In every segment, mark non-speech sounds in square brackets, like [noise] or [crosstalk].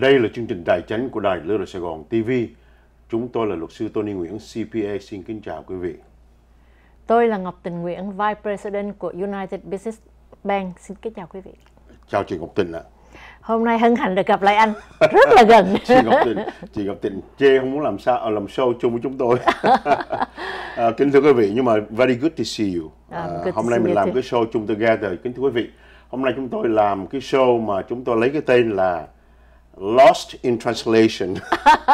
Đây là chương trình tài chính của Đài Lưu Đài Sài Gòn TV. Chúng tôi là luật sư Tony Nguyễn, CPA. Xin kính chào quý vị. Tôi là Ngọc Tình Nguyễn, Vice President của United Business Bank. Xin kính chào quý vị. Chào chị Ngọc Tình ạ. À. Hôm nay hân hạnh được gặp lại anh, rất là gần. [laughs] chị Ngọc Tình, chị Ngọc Tình chê không muốn làm sao ờ, làm show chung với chúng tôi. [laughs] à, kính thưa quý vị, nhưng mà very good to see you. À, à, hôm nay mình làm too. cái show chung together. Kính thưa quý vị, hôm nay chúng tôi làm cái show mà chúng tôi lấy cái tên là lost in translation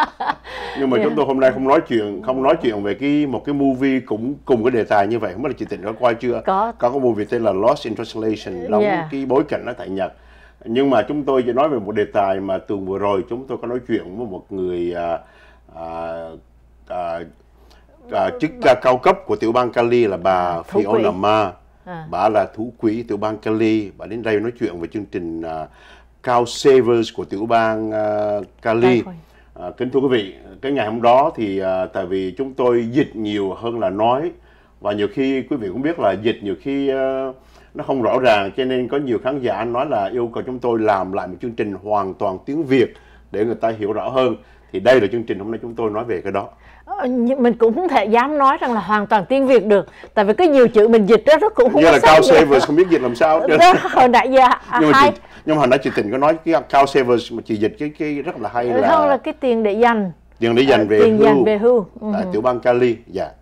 [laughs] nhưng mà yeah. chúng dạ. tôi hôm nay không nói chuyện không nói chuyện về cái một cái movie cũng cùng cái đề tài như vậy không biết là chị tình đã coi chưa có có cái movie tên là lost in translation đóng yeah. Dạ. cái bối cảnh nó tại nhật nhưng mà chúng tôi chỉ nói về một đề tài mà từ vừa rồi chúng tôi có nói chuyện với một người à, à, à, à, chức bà... cao cấp của tiểu bang Cali là bà Thú Fiona quỷ. Ma à. bà là thú quý tiểu bang Cali bà đến đây nói chuyện về chương trình à, Couch Savers của tiểu bang uh, Cali. À, kính thưa quý vị, cái ngày hôm đó thì à, tại vì chúng tôi dịch nhiều hơn là nói và nhiều khi quý vị cũng biết là dịch nhiều khi à, nó không rõ ràng cho nên có nhiều khán giả nói là yêu cầu chúng tôi làm lại một chương trình hoàn toàn tiếng Việt để người ta hiểu rõ hơn thì đây là chương trình hôm nay chúng tôi nói về cái đó ờ, mình cũng không thể dám nói rằng là hoàn toàn tiếng Việt được tại vì cái nhiều chữ mình dịch đó nó cũng không Như là cao Severs không biết dịch làm sao [laughs] đó, hồi nãy giờ à, nhưng mà chị, nhưng mà hồi nãy chị Tình có nói cái cao Severs mà chị dịch cái cái rất là hay ừ, là không là cái tiền để dành tiền để dành ờ, về tiền hưu, dành về hưu. Ừ. tại tiểu bang Cali dạ yeah.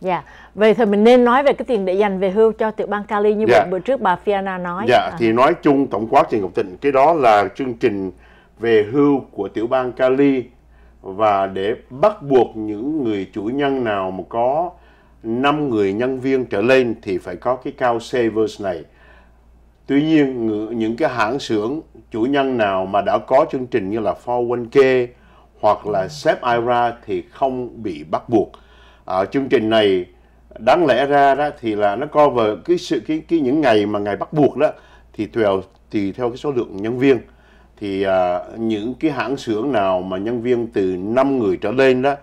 dạ yeah. vậy thì mình nên nói về cái tiền để dành về hưu cho tiểu bang Cali như dạ. yeah. bữa trước bà Fiona nói dạ yeah. à. thì nói chung tổng quát trình Ngọc Tình cái đó là chương trình về hưu của tiểu bang Cali và để bắt buộc những người chủ nhân nào mà có 5 người nhân viên trở lên thì phải có cái cao savers này. Tuy nhiên những cái hãng xưởng chủ nhân nào mà đã có chương trình như là 401k hoặc là SEP IRA thì không bị bắt buộc. À, chương trình này đáng lẽ ra đó thì là nó cover cái sự cái, cái những ngày mà ngày bắt buộc đó thì theo thì theo cái số lượng nhân viên thì à, những cái hãng xưởng nào mà nhân viên từ 5 người trở lên đó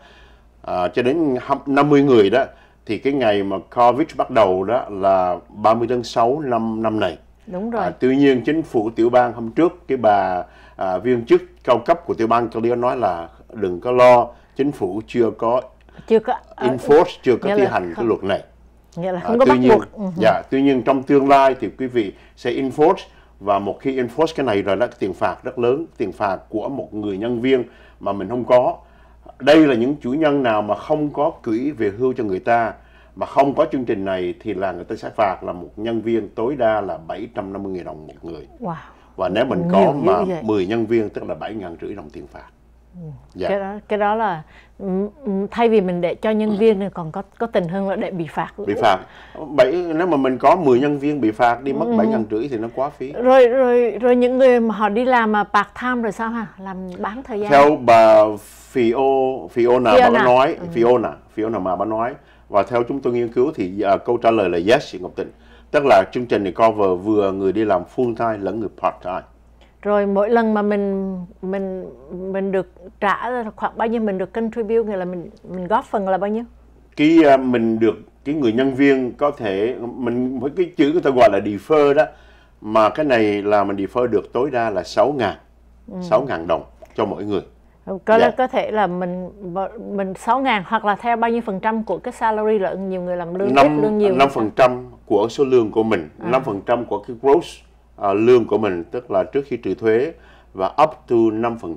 à, cho đến 50 người đó thì cái ngày mà Covid bắt đầu đó là 30 tháng 6 năm năm này. Đúng à, rồi. À, tuy nhiên chính phủ tiểu bang hôm trước cái bà à, viên chức cao cấp của tiểu bang California nói là đừng có lo chính phủ chưa có chưa có uh, enforce chưa có thi hành không, cái luật này nghĩa là à, không à, có bắt nhiên, buộc. Ừ. Dạ, tuy nhiên trong tương lai thì quý vị sẽ enforce và một khi enforce cái này rồi đó tiền phạt rất lớn tiền phạt của một người nhân viên mà mình không có đây là những chủ nhân nào mà không có quỹ về hưu cho người ta mà không có chương trình này thì là người ta sẽ phạt là một nhân viên tối đa là 750.000 đồng một người wow. và nếu mình Nhiều có mà 10 nhân viên tức là 7.000 rưỡi đồng tiền phạt dạ. cái đó cái đó là ừ, ừ, thay vì mình để cho nhân ừ. viên thì còn có có tình hơn là để bị phạt bị phạt bảy nếu mà mình có 10 nhân viên bị phạt đi mất bảy ngàn rưỡi thì nó quá phí rồi rồi rồi những người mà họ đi làm mà part time rồi sao hả làm bán thời gian theo bà Fio Fiona, Fiona. bà nói ừ. Fiona Fiona mà bà nói và theo chúng tôi nghiên cứu thì à, câu trả lời là yes chị Ngọc Tịnh tức là chương trình này cover vừa người đi làm full time lẫn người part time rồi mỗi lần mà mình mình mình được trả khoảng bao nhiêu mình được contribute nghĩa là mình mình góp phần là bao nhiêu cái ờ, mình được cái người nhân viên có thể mình với cái chữ người ta gọi là defer đó mà cái này là mình defer được tối đa là 6 ngàn ừ. ngàn đồng cho mỗi người ừ, có yeah. Dạ. có thể là mình mình sáu ngàn hoặc là theo bao nhiêu phần trăm của cái salary là nhiều người làm lương 5, ít lương nhiều 5 phần trăm của số lương của mình à. năm phần trăm của cái gross À, lương của mình tức là trước khi trừ thuế và up to 5%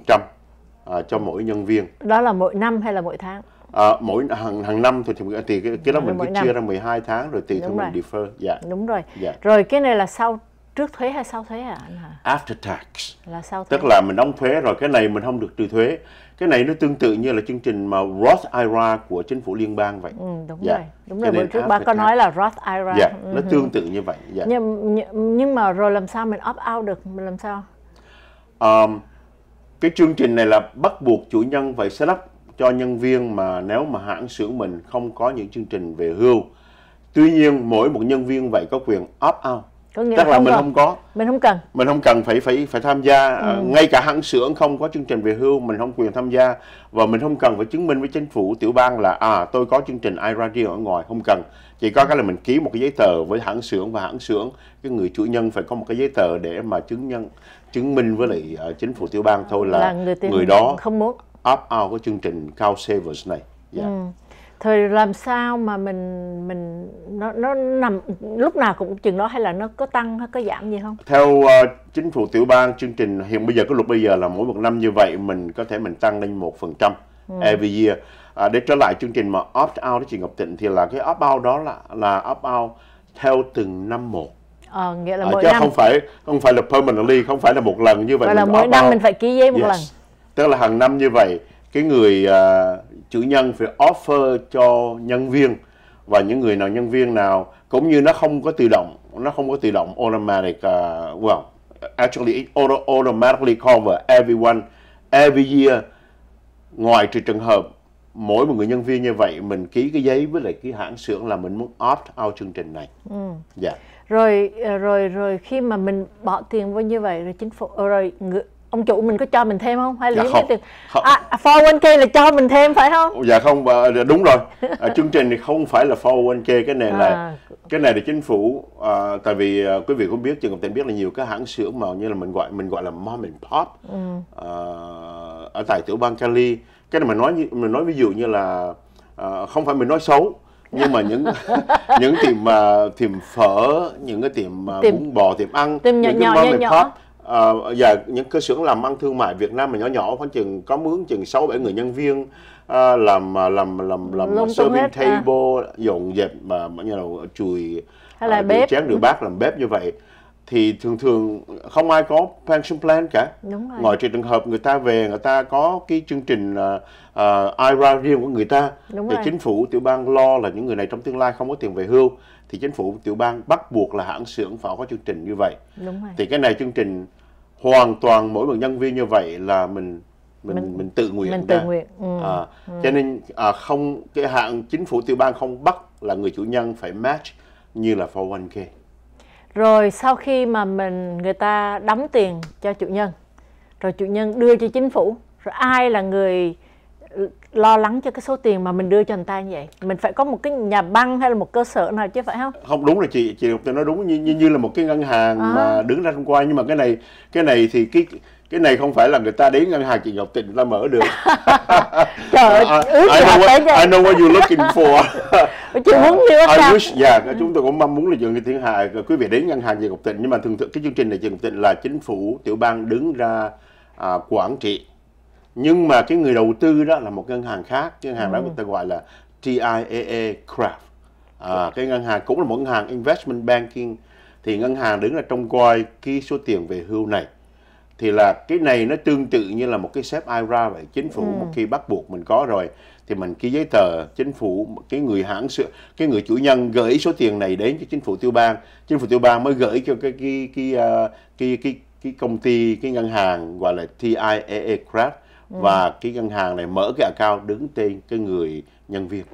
à, cho mỗi nhân viên. Đó là mỗi năm hay là mỗi tháng? À, mỗi hàng hàng năm thì thì cái, cái đó mình cứ năm. chia ra 12 tháng rồi tùy theo mình defer. Dạ. Yeah. Đúng rồi. Yeah. Dạ. Rồi cái này là sau trước thuế hay sau thuế hả à? After tax. Là sau thuế. Tức là mình đóng thuế rồi cái này mình không được trừ thuế cái này nó tương tự như là chương trình mà Roth IRA của chính phủ liên bang vậy. Ừ, đúng dạ. rồi, đúng Cho rồi. Bữa trước bà có nói là Roth IRA. Dạ, ừ. nó tương tự như vậy. Dạ. Nhưng nhưng mà rồi làm sao mình opt out được? Mình làm sao? Um, cái chương trình này là bắt buộc chủ nhân phải set up cho nhân viên mà nếu mà hãng xưởng mình không có những chương trình về hưu. Tuy nhiên mỗi một nhân viên vậy có quyền opt out có nghĩa chắc là, là mình không, có mình không cần mình không cần phải phải phải tham gia ừ. À, ngay cả hãng xưởng không có chương trình về hưu mình không quyền tham gia và mình không cần phải chứng minh với chính phủ tiểu bang là à tôi có chương trình iRadio ở ngoài không cần chỉ có cái là mình ký một cái giấy tờ với hãng sưởng và hãng sưởng cái người chủ nhân phải có một cái giấy tờ để mà chứng nhân chứng minh với lại à, chính phủ tiểu bang thôi là, là người, người đó không muốn opt out cái chương trình Cao Savers này yeah. Dạ. ừ thời làm sao mà mình mình nó nó nằm lúc nào cũng chừng đó hay là nó có tăng hay có giảm gì không theo uh, chính phủ tiểu bang chương trình hiện bây giờ cái luật bây giờ là mỗi một năm như vậy mình có thể mình tăng lên một phần trăm ừ. every year à, để trở lại chương trình mà opt out đó chị Ngọc Tịnh thì là cái opt out đó là là opt out theo từng năm một ờ, nghĩa là à, mỗi chứ năm. không phải không phải là permanently không phải là một lần như vậy, vậy là mỗi năm out. mình phải ký giấy một yes. lần tức là hàng năm như vậy cái người uh, chủ nhân phải offer cho nhân viên và những người nào nhân viên nào cũng như nó không có tự động nó không có tự động automatic uh, well actually it automatically cover everyone every year ngoài trừ trường hợp mỗi một người nhân viên như vậy mình ký cái giấy với lại cái hãng xưởng là mình muốn opt out chương trình này. Ừ. Dạ. Ừ. Yeah. Rồi à, rồi rồi khi mà mình bỏ tiền vô như vậy rồi chính phủ ờ, rồi ông chủ mình có cho mình thêm không hay là dạ, không. Tiền? À, 401k là cho mình thêm phải không dạ không ờ, dạ, đúng rồi [laughs] à, chương trình thì không phải là 401k cái này à. là cái này là chính phủ à, tại vì à, quý vị cũng biết trường hợp tiền biết là nhiều cái hãng sữa mà như là mình gọi mình gọi là mom and pop ừ. à, ở tại tiểu bang Cali cái này mình nói mình nói ví dụ như là à, không phải mình nói xấu nhưng mà những [laughs] những tiệm mà uh, tiệm phở những cái tiệm uh, bún bò tiệm ăn tiệm nhỏ, những cái mom nhỏ, and nhỏ. pop à, những cơ sở làm ăn thương mại Việt Nam mà nhỏ nhỏ khoảng chừng có mướn chừng sáu bảy người nhân viên à, làm làm làm làm Lung serving hết, table à. dọn dẹp mà như là chùi hay là à, bếp chén rửa bát làm bếp như vậy thì thường thường không ai có pension plan cả Đúng rồi. ngoại trừ trường hợp người ta về người ta có cái chương trình uh, à, à, IRA riêng của người ta Đúng thì rồi. chính phủ tiểu bang lo là những người này trong tương lai không có tiền về hưu thì chính phủ tiểu bang bắt buộc là hãng xưởng phải có chương trình như vậy Đúng rồi. thì cái này chương trình hoàn toàn mỗi một nhân viên như vậy là mình mình mình, mình tự nguyện mình tự nguyện ừ. À, ừ. cho nên à, không cái hạng chính phủ tiểu bang không bắt là người chủ nhân phải match như là 401k rồi sau khi mà mình người ta đóng tiền cho chủ nhân rồi chủ nhân đưa cho chính phủ rồi ai là người lo lắng cho cái số tiền mà mình đưa cho người ta như vậy mình phải có một cái nhà băng hay là một cơ sở nào chứ phải không không đúng là chị chị Ngọc nói đúng như, như như là một cái ngân hàng à. mà đứng ra thông qua nhưng mà cái này cái này thì cái cái này không phải là người ta đến ngân hàng chị Ngọc Tịnh người ta mở được [laughs] trời ơi uh, I, know what, I know what you're looking for chị muốn như I sao? wish yeah, chúng tôi cũng mong muốn là dân thiên hạ quý vị đến ngân hàng chị Ngọc Tịnh nhưng mà thường thường cái chương trình này chị Ngọc Tịnh là chính phủ tiểu bang đứng ra à, quản trị nhưng mà cái người đầu tư đó là một ngân hàng khác ngân hàng đó ừ. người ta gọi là TIAA Craft à, cái ngân hàng cũng là một ngân hàng investment banking thì ngân hàng đứng là trông coi cái số tiền về hưu này thì là cái này nó tương tự như là một cái xếp IRA vậy chính phủ ừ. một khi bắt buộc mình có rồi thì mình ký giấy tờ chính phủ cái người hãng cái người chủ nhân gửi số tiền này đến cho chính phủ tiểu bang chính phủ tiểu bang mới gửi cho cái cái cái ờ, cái cái, cái công ty cái ngân hàng gọi là TIAA Craft Ừ. và cái ngân hàng này mở cái account đứng tên cái người nhân viên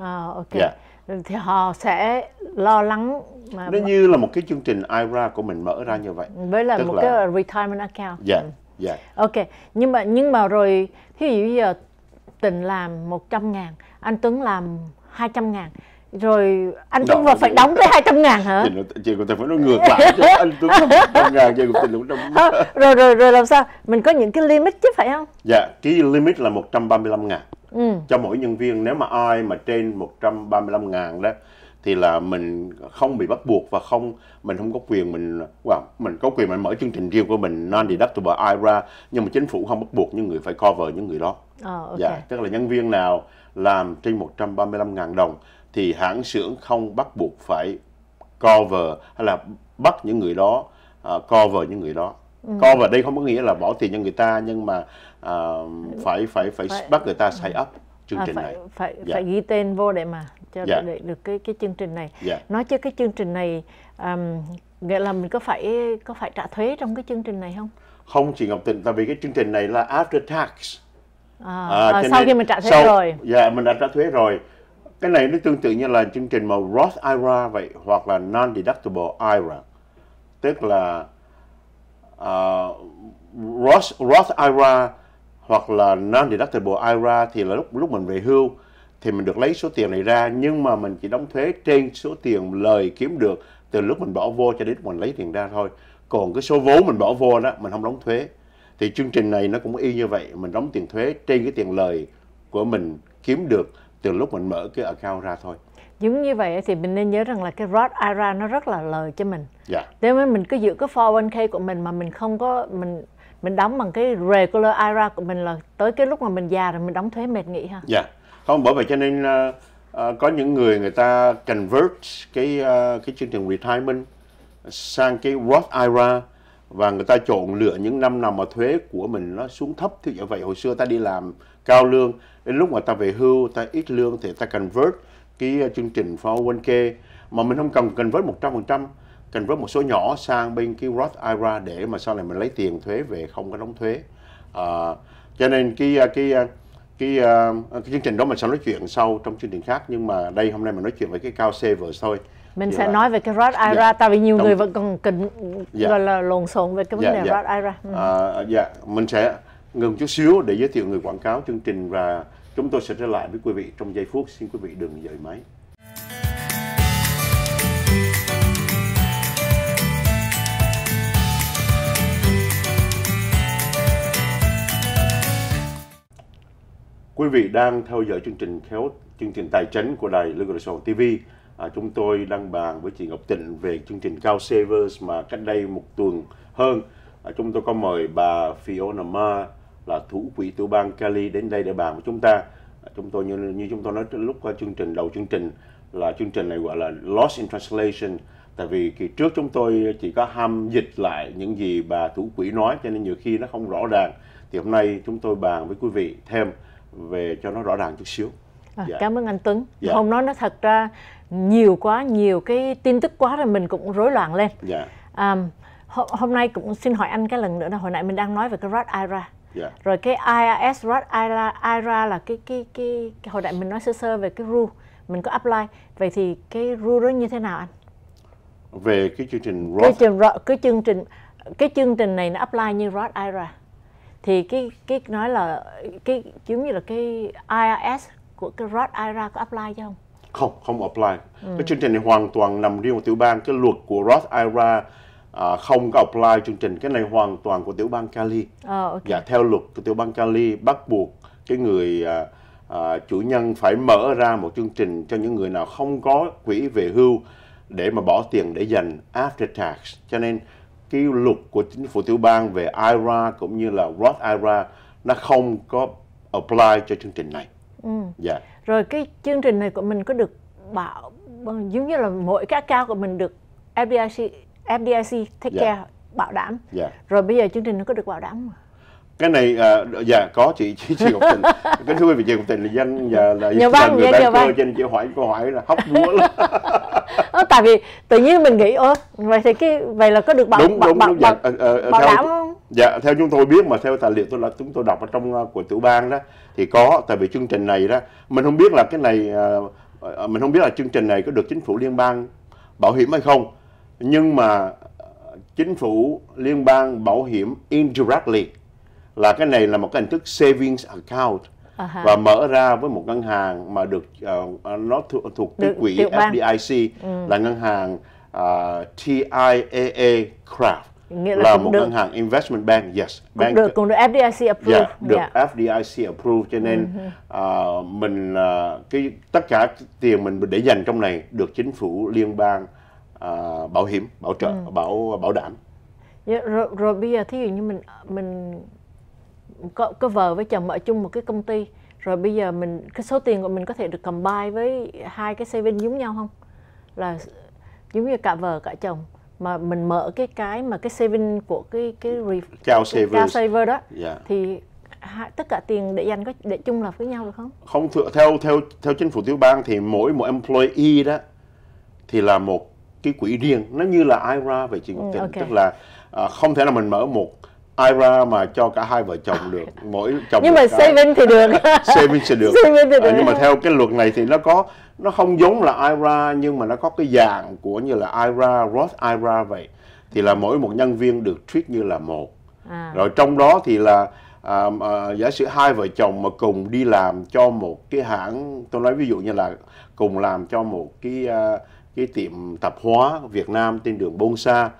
à, ok yeah. Dạ. thì họ sẽ lo lắng mà... nó như là một cái chương trình IRA của mình mở ra như vậy với là Tức một là... cái retirement account dạ yeah. Ừ. dạ yeah. ok nhưng mà nhưng mà rồi thí dụ giờ tình làm 100 ngàn anh Tuấn làm 200 ngàn rồi anh Trung và phải đóng tới 200 ngàn hả? Chị có thể phải nói ngược lại chứ [laughs] anh Trung 200 ngàn, chị cũng Thành cũng trong... Rồi, rồi, rồi làm sao? Mình có những cái limit chứ phải không? Dạ, cái limit là 135 ngàn ừ. cho mỗi nhân viên. Nếu mà ai mà trên 135 ngàn đó thì là mình không bị bắt buộc và không mình không có quyền mình wow, mình có quyền mình mở chương trình riêng của mình non deductible IRA nhưng mà chính phủ không bắt buộc những người phải cover những người đó. Oh, okay. Dạ, tức là nhân viên nào làm trên 135 ngàn đồng thì hãng xưởng không bắt buộc phải cover hay là bắt những người đó uh, cover những người đó ừ. cover đây không có nghĩa là bỏ tiền cho người ta nhưng mà uh, phải, phải phải phải bắt người ta sign up chương à, trình phải, này phải dạ. phải ghi tên vô để mà cho dạ. để được cái cái chương trình này dạ. nói chứ cái chương trình này um, nghĩa là mình có phải có phải trả thuế trong cái chương trình này không không chị Ngọc Tình tại vì cái chương trình này là after tax à, à, à, sau nên, khi mình trả thuế sau, rồi dạ mình đã trả thuế rồi cái này nó tương tự như là chương trình mà Roth IRA vậy hoặc là non-deductible IRA. Tức là uh, ờ, Roth, Roth IRA hoặc là non-deductible IRA thì là lúc lúc mình về hưu thì mình được lấy số tiền này ra nhưng mà mình chỉ đóng thuế trên số tiền lời kiếm được từ lúc mình bỏ vô cho đến mình lấy tiền ra thôi. Còn cái số vốn mình bỏ vô đó mình không đóng thuế. Thì chương trình này nó cũng y như vậy, mình đóng tiền thuế trên cái tiền lời của mình kiếm được từ lúc mình mở cái account ra thôi giống như vậy thì mình nên nhớ rằng là cái Roth IRA nó rất là lời cho mình. Dạ. Nếu mà mình cứ giữ cái 401k của mình mà mình không có mình mình đóng bằng cái regular IRA của mình là tới cái lúc mà mình già rồi mình đóng thuế mệt nghỉ ha. Dạ. Không bởi vậy cho nên uh, uh, có những người người ta convert cái uh, cái chương trình retirement sang cái Roth IRA và người ta chọn lựa những năm nào mà thuế của mình nó xuống thấp thì như vậy hồi xưa ta đi làm cao lương đến lúc mà ta về hưu ta ít lương thì ta convert cái ờ, chương trình for one k mà mình không cần convert một trăm phần trăm convert một số nhỏ sang bên cái Roth IRA để mà sau này mình lấy tiền thuế về không có đóng thuế à, cho nên cái ờ, cái cái, cái chương trình đó mình sẽ nói chuyện sau trong chương trình khác nhưng mà đây hôm nay mình nói chuyện về cái cao savers thôi mình dạ. sẽ vâng. nói về cái Roth dạ. IRA dạ. tại vì nhiều Đồng... người vẫn còn cần dạ. gọi là lộn xộn về cái vấn dạ, đề dạ. Roth IRA. Ừ. À, dạ, mình sẽ ngừng chút xíu để giới thiệu người quảng cáo chương trình và Chúng tôi sẽ trở lại với quý vị trong giây phút. Xin quý vị đừng dời máy. Quý vị đang theo dõi chương trình khéo chương trình tài chính của đài Lương Sòn TV. À, chúng tôi đang bàn với chị Ngọc Tịnh về chương trình Cao Savers mà cách đây một tuần hơn. À, chúng tôi có mời bà Fiona Ma là thủ quỹ tiểu bang Cali đến đây để bàn với chúng ta. Chúng tôi như, như chúng tôi nói lúc ờ, chương trình đầu chương trình là chương trình này gọi là Lost in Translation tại vì kỳ trước chúng tôi chỉ có ham dịch lại những gì bà thủ quỹ nói cho nên nhiều khi nó không rõ ràng thì hôm nay chúng tôi bàn với quý vị thêm về cho nó rõ ràng chút xíu à, dạ. cảm ơn anh Tuấn dạ. hôm đó nó thật ra nhiều quá nhiều cái tin tức quá rồi mình cũng rối loạn lên dạ. à, hôm nay cũng xin hỏi anh cái lần nữa là hồi nãy mình đang nói về cái Rod IRA yeah. Dạ. rồi cái IRS ROT IRA, IRA là cái, cái cái cái hồi nãy mình nói sơ sơ về cái rule mình có apply vậy thì cái rule đó như thế nào anh về cái chương trình ROT cái chương, cái chương trình cái chương trình này nó apply như ROT IRA thì cái cái nói là cái giống như là cái IRS của cái ROT IRA có apply chứ không không không apply ừ. cái chương trình này hoàn toàn nằm riêng một tiểu bang cái luật của Roth IRA à, không có apply chương trình cái này hoàn toàn của tiểu bang Cali. Oh, okay. Dạ theo luật của tiểu bang Cali bắt buộc cái người à, à, chủ nhân phải mở ra một chương trình cho những người nào không có quỹ về hưu để mà bỏ tiền để dành after tax. Cho nên cái luật của chính phủ tiểu bang về IRA cũng như là Roth IRA nó không có apply cho chương trình này. Ừ. Dạ. Rồi cái chương trình này của mình có được bảo giống như là mỗi các cao của mình được FDIC FDIC take yeah. Dạ. care bảo đảm yeah. Dạ. rồi bây giờ chương trình nó có được bảo đảm không cái này uh, dạ có chị chị chị Ngọc Tình [laughs] cái thứ quý vị chị Ngọc Tình là danh và là nhờ văn, người dạ, ta nên chị hỏi câu hỏi là hóc búa lắm [laughs] tại vì tự nhiên mình nghĩ ơ vậy thì cái vậy là có được bảo đúng, bảo, đúng, bảo, đúng, bảo, dạ, bảo, uh, uh, bảo theo, đảm không dạ theo chúng tôi biết mà theo tài liệu tôi là chúng tôi đọc ở trong uh, của tiểu bang đó thì có tại vì chương trình này đó mình không biết là cái này uh, mình không biết là chương trình này có được chính phủ liên bang bảo hiểm hay không nhưng mà chính phủ liên bang bảo hiểm indirectly là cái này là một cái hình thức savings account uh ờ -huh. và mở ra với một ngân hàng mà được uh, nó thuộc, thuộc cái quỹ FDIC ừ. là ngân hàng uh, ờ, TIAA Craft là, là một được. ngân hàng investment bank yes cũng bank được cũng được FDIC approve yeah, được yeah. Dạ. FDIC approve cho nên uh-huh. uh, mình uh, cái tất cả tiền mình để dành trong này được chính phủ liên bang à, bảo hiểm bảo trợ ừ. bảo bảo đảm yeah, dạ, rồi, rồi bây giờ thí dụ như mình mình có có vợ với chồng ở chung một cái công ty rồi bây giờ mình cái số tiền của mình có thể được combine với hai cái saving giống nhau không là giống như cả vợ cả chồng mà mình mở cái cái mà cái saving của cái cái re, cao saver cao saver đó yeah. Dạ. thì tất cả tiền để dành có để chung là với nhau được không? Không theo theo theo chính phủ tiểu bang thì mỗi một employee đó thì là một cái quỹ riêng nó như là IRA về chị Ngọc ừ, Tịnh okay. tức là à, không thể là mình mở một IRA mà cho cả hai vợ chồng à. được mỗi chồng nhưng mà cả... saving thì được [laughs] saving sẽ được, saving thì được. À, nhưng mà theo cái luật này thì nó có nó không giống là IRA nhưng mà nó có cái dạng của như là IRA Roth IRA vậy thì là mỗi một nhân viên được treat như là một à. rồi trong đó thì là à, à, giả sử hai vợ chồng mà cùng đi làm cho một cái hãng tôi nói ví dụ như là cùng làm cho một cái à, cái tiệm tạp hóa Việt Nam trên đường Bôn Sa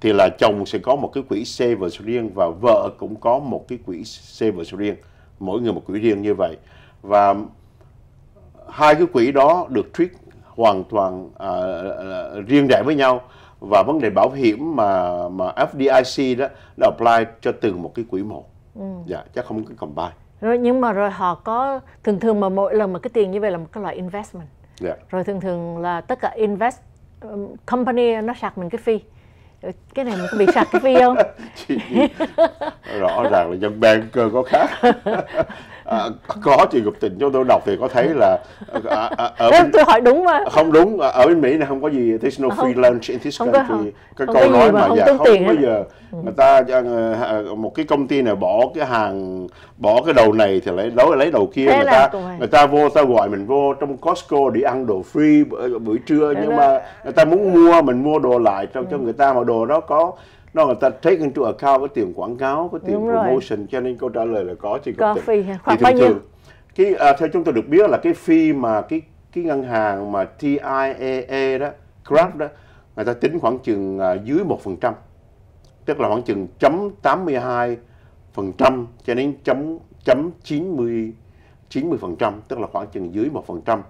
thì là chồng sẽ có một cái quỹ savers riêng và vợ cũng có một cái quỹ savers riêng mỗi người một quỹ riêng như vậy và hai cái quỹ đó được treat hoàn toàn à, à riêng rẽ với nhau và vấn đề bảo hiểm mà mà FDIC đó là apply cho từng một cái quỹ một ừ. dạ chắc không có combine rồi nhưng mà rồi họ có thường thường mà mỗi lần mà cái tiền như vậy là một cái loại investment yeah. Dạ. rồi thường thường là tất cả invest um, company nó sạc mình cái phi cái này mình có bị sạc cái phi không [laughs] chị, rõ ràng là dân ban cơ có khác [laughs] à, có chị Ngọc Tình cho tôi đọc thì có thấy là à, à, ở bên, tôi hỏi đúng mà không đúng à, ở bên Mỹ này không có gì there's no free lunch in this country không, cái câu nói mà, mà dạ không tiền bây giờ ừ. người ta ờ, ờ, một cái công ty nào bỏ cái hàng bỏ cái đầu này thì lấy lấy lấy đầu kia Thế người ta người ta vô ta gọi mình vô trong Costco để ăn đồ free bữa trưa Thế nhưng đó. mà người ta muốn mua mình mua đồ lại cho ừ. cho người ta mà đồ đó có nó người ta take into account có tiền quảng cáo có tiền Đúng promotion rồi. cho nên câu trả lời là có chỉ có phí khoảng bao nhiêu cái à, theo chúng tôi được biết là cái phi mà cái cái ngân hàng mà TIAA e đó Grab đó người ta tính khoảng chừng à, dưới một phần trăm tức là khoảng chừng chấm tám mươi hai phần trăm cho đến chấm chấm chín mươi chín mươi phần trăm tức là khoảng chừng dưới một phần trăm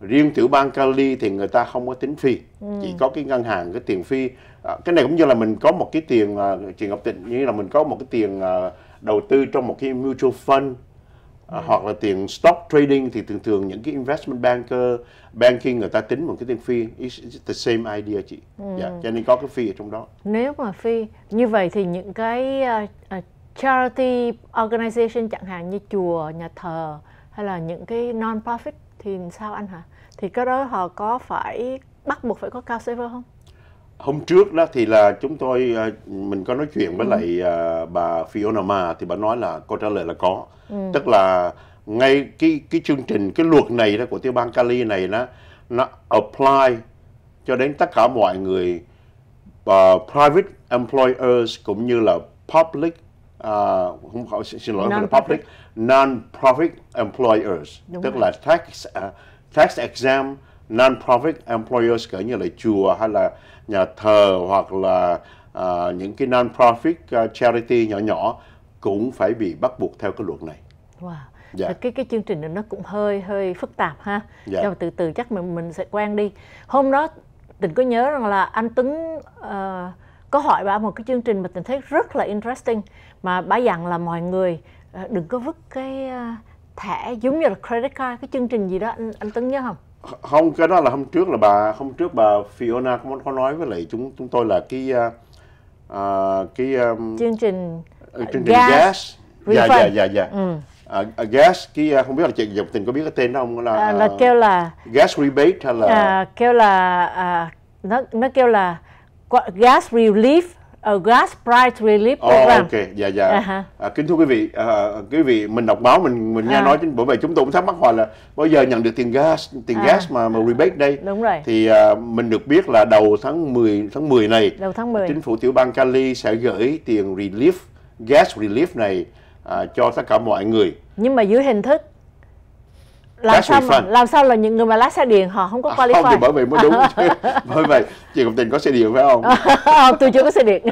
riêng tiểu bang Cali thì người ta không có tính phi ừ. chỉ có cái ngân hàng cái tiền phi à, cái này cũng như là mình có một cái tiền uh, tiền hợp tịnh như là mình có một cái tiền uh, đầu tư trong một cái mutual fund À, ừ. hoặc là tiền stock trading thì thường thường những cái investment banker banking người ta tính một cái tiền phi it's the same idea chị ừ. yeah, dạ, cho nên có cái phi ở trong đó nếu mà phi như vậy thì những cái uh, uh, charity organization chẳng hạn như chùa nhà thờ hay là những cái non profit thì sao anh hả? Thì cái đó họ có phải bắt buộc phải có cao server không? Hôm trước đó thì là chúng tôi ờ, mình có nói chuyện với ừ. lại ờ, bà Fiona Ma thì bà nói là câu trả lời là có. Ừ. Tức là ngay cái cái chương trình cái luật này đó của tiểu bang Cali này nó nó apply cho đến tất cả mọi người uh, private employers cũng như là public uh, không phải xin lỗi non profit public non-profit employers Đúng tức rồi. là tax uh, tax exam non-profit employers cỡ như là chùa hay là nhà thờ hoặc là uh, những cái non-profit uh, charity nhỏ nhỏ cũng phải bị bắt buộc theo cái luật này. Wow. Dạ. Cái cái chương trình này nó cũng hơi hơi phức tạp ha. Dạ. Nhưng mà từ từ chắc mình mình sẽ quen đi. Hôm đó tình có nhớ rằng là anh Tuấn uh, có hỏi bà một cái chương trình mà tình thấy rất là interesting mà bà dặn là mọi người ờ, đừng có vứt cái ờ, thẻ giống như là credit card cái chương trình gì đó anh anh Tuấn nhớ không không cái đó là hôm trước là bà hôm trước bà Fiona cũng có nói với lại chúng chúng tôi là cái uh, cái um, chương trình chương trình gas, gas. dạ dạ dạ dạ ừ. uh, gas cái uh, không biết là chị Dục Tình có biết cái tên đó không là uh, là kêu là gas rebate hay là uh, kêu là uh, nó nó kêu là gas relief uh, gas price relief program. Oh, ok, dạ dạ. Uh-huh. À, kính thưa quý vị, à, quý vị mình đọc báo mình mình nghe à. nói bởi vậy chúng tôi cũng thắc mắc hoài là bây giờ nhận được tiền gas, tiền à. gas mà mà rebate đây. Đúng rồi. Thì à, mình được biết là đầu tháng 10 tháng 10 này. Đầu tháng 10. Chính phủ tiểu bang Cali sẽ gửi tiền relief gas relief này à, cho tất cả mọi người. Nhưng mà dưới hình thức làm sao mà, làm sao là những người mà lái xe điện họ không có à, qualify không thì bởi vì mới đúng chứ [laughs] [laughs] bởi vậy chị Ngọc Tình có xe điện phải không à, [laughs] tôi chưa có xe điện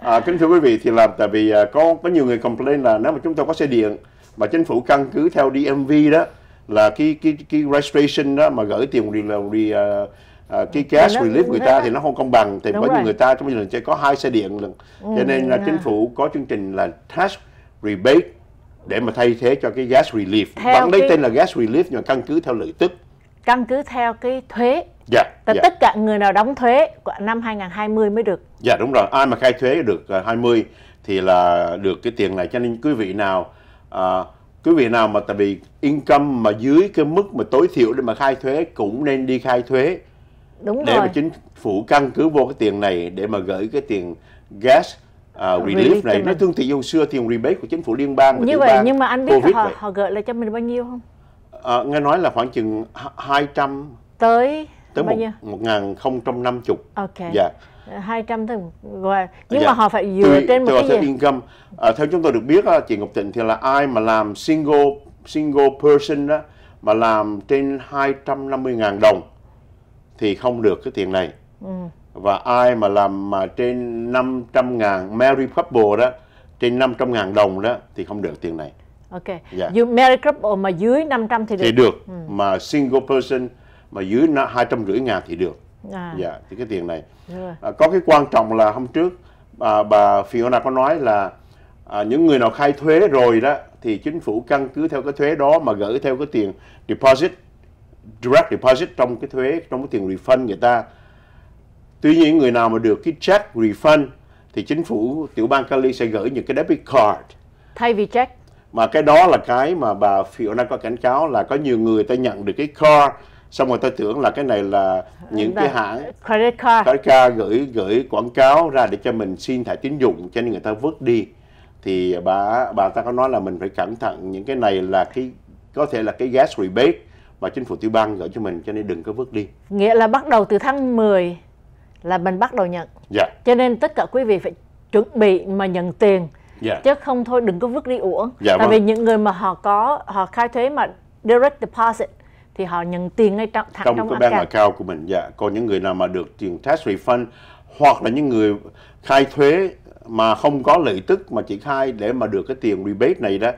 à, kính thưa quý vị thì làm tại vì à, có có nhiều người complain là nếu mà chúng tôi có xe điện mà chính phủ căn cứ theo DMV đó là cái cái cái registration đó mà gửi tiền đi là đi uh, cái gas relief người ta thì nó không công bằng thì bởi vì người ta trong một lần chơi có hai xe điện lần cho ừ, nên là chính phủ có chương trình là tax rebate để mà thay thế cho cái gas relief theo vẫn lấy cái... tên là gas relief nhưng căn cứ theo lợi tức căn cứ theo cái thuế dạ yeah, yeah. Dạ. tất cả người nào đóng thuế của năm 2020 mới được dạ yeah, đúng rồi ai mà khai thuế được 20 à, thì là được cái tiền này cho nên quý vị nào uh, quý vị nào mà tại vì income mà dưới cái mức mà tối thiểu để mà khai thuế cũng nên đi khai thuế đúng để rồi. mà chính phủ căn cứ vô cái tiền này để mà gửi cái tiền gas uh, relief, relief này nói thương thì hồi xưa tiền rebate của chính phủ liên bang và như vậy bang, nhưng mà anh biết COVID họ, vậy. họ gửi lại cho mình bao nhiêu không uh, nghe nói là khoảng chừng 200 tới tới bao nhiêu? một ngàn không trăm năm chục Ok. dạ hai trăm thôi nhưng dạ. mà họ phải dựa trên một cái gì income. À, uh, theo chúng tôi được biết uh, chị Ngọc Tịnh thì là ai mà làm single single person đó mà làm trên 250 ngàn đồng thì không được cái tiền này ừ và ai mà làm mà trên 500 ngàn Mary Couple đó trên 500 ngàn đồng đó thì không được tiền này Ok yeah. Dạ. You Mary Couple mà dưới 500 thì được thì được ừ. mà single person mà dưới 250 ngàn thì được à. Yeah. Dạ, thì cái tiền này à, có cái quan trọng là hôm trước à, bà Fiona có nói là à, những người nào khai thuế rồi đó thì chính phủ căn cứ theo cái thuế đó mà gửi theo cái tiền deposit direct deposit trong cái thuế trong cái tiền refund người ta Tuy nhiên người nào mà được cái check refund thì chính phủ tiểu bang Cali sẽ gửi những cái debit card thay vì check. Mà cái đó là cái mà bà Fiona có cảnh cáo là có nhiều người ta nhận được cái card xong rồi ta tưởng là cái này là những cái hãng credit card, credit card gửi gửi quảng cáo ra để cho mình xin thẻ tín dụng cho nên người ta vứt đi thì bà bà ta có nói là mình phải cẩn thận những cái này là cái có thể là cái gas rebate mà chính phủ tiểu bang gửi cho mình cho nên đừng có vứt đi. Nghĩa là bắt đầu từ tháng 10 là mình bắt đầu nhận yeah. Dạ. cho nên tất cả quý vị phải chuẩn bị mà nhận tiền yeah. Dạ. chứ không thôi đừng có vứt đi uổng yeah, dạ, tại vâng. vì những người mà họ có họ khai thuế mà direct deposit thì họ nhận tiền ngay trong thẳng trong, trong cái bank account của mình dạ còn những người nào mà được tiền tax refund hoặc là những người khai thuế mà không có lợi tức mà chỉ khai để mà được cái tiền rebate này đó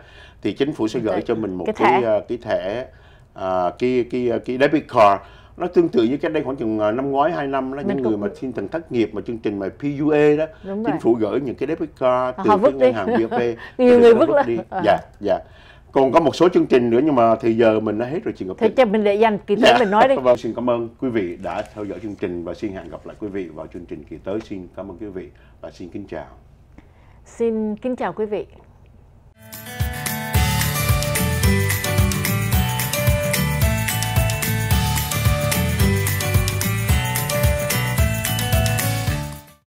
thì chính phủ sẽ gửi cho mình một cái cái, thẻ. Ờ, cái thẻ à, cái cái ờ, cái debit card nó tương tự như cách đây khoảng chừng ờ, năm ngoái hai năm đó những người mà xin thần thất nghiệp mà chương trình mà PUA đó Đúng chính phủ gửi những cái debit card à, từ cái ngân hàng VP [laughs] nhiều người vứt đi, à. dạ dạ còn có một số chương trình nữa nhưng mà thì giờ mình đã hết rồi chị Ngọc Thế cho mình để dành kỳ dạ. tới mình nói đi. Vâng, xin cảm ơn quý vị đã theo dõi chương trình và xin hẹn gặp lại quý vị vào chương trình kỳ tới. Xin cảm ơn quý vị và xin kính chào. Xin kính chào quý vị.